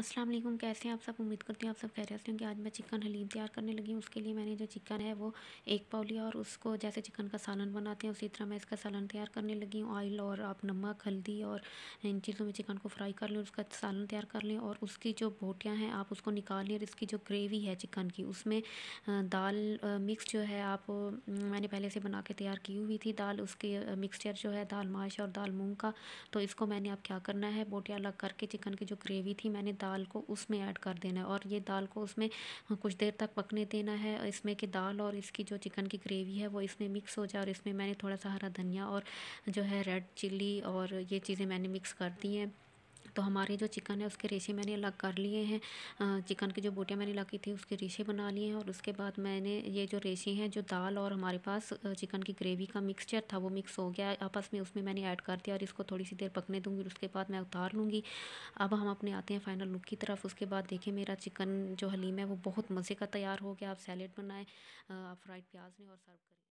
अस्सलाम वालेकुम कैसे हैं आप सब उम्मीद करती हूँ आप सब खैरियत से होंगे आज मैं चिकन हलीम तैयार करने लगी हूँ उसके लिए मैंने जो चिकन है वो एक पाव लिया और उसको जैसे चिकन का सालन बनाते हैं उसी तरह मैं इसका सालन तैयार करने लगी हूँ ऑयल और आप नमक हल्दी और इन चीज़ों में चिकन को फ्राई कर लें उसका सालन तैयार कर लें और उसकी जो बोटियाँ हैं आप उसको निकाल लें और इसकी जो ग्रेवी है चिकन की उसमें दाल मिक्स जो है आप मैंने पहले से बना के तैयार की हुई थी दाल उसकी मिक्सचर जो है दाल माश और दाल मूँग का तो इसको मैंने अब क्या करना है बोटियाँ अलग करके चिकन की जो ग्रेवी थी मैंने दाल को उसमें ऐड कर देना है और ये दाल को उसमें कुछ देर तक पकने देना है इसमें कि दाल और इसकी जो चिकन की ग्रेवी है वो इसमें मिक्स हो जाए और इसमें मैंने थोड़ा सा हरा धनिया और जो है रेड चिल्ली और ये चीज़ें मैंने मिक्स कर दी हैं तो हमारे जो चिकन है उसके रेशे मैंने अलग कर लिए हैं चिकन की जो बोटियाँ मैंने लगी थी उसके रेशे बना लिए हैं और उसके बाद मैंने ये जो रेशे हैं जो दाल और हमारे पास चिकन की ग्रेवी का मिक्सचर था वो मिक्स हो गया आपस में उसमें मैंने ऐड कर दिया और इसको थोड़ी सी देर पकने दूँगी उसके बाद मैं उतार लूँगी अब हम अपने आते हैं फाइनल लुक की तरफ उसके बाद देखें मेरा चिकन जो हलीम है वो बहुत मज़े का तैयार हो गया आप सैलेड बनाएँ आप फ्राइड प्याज लें और सर्व करें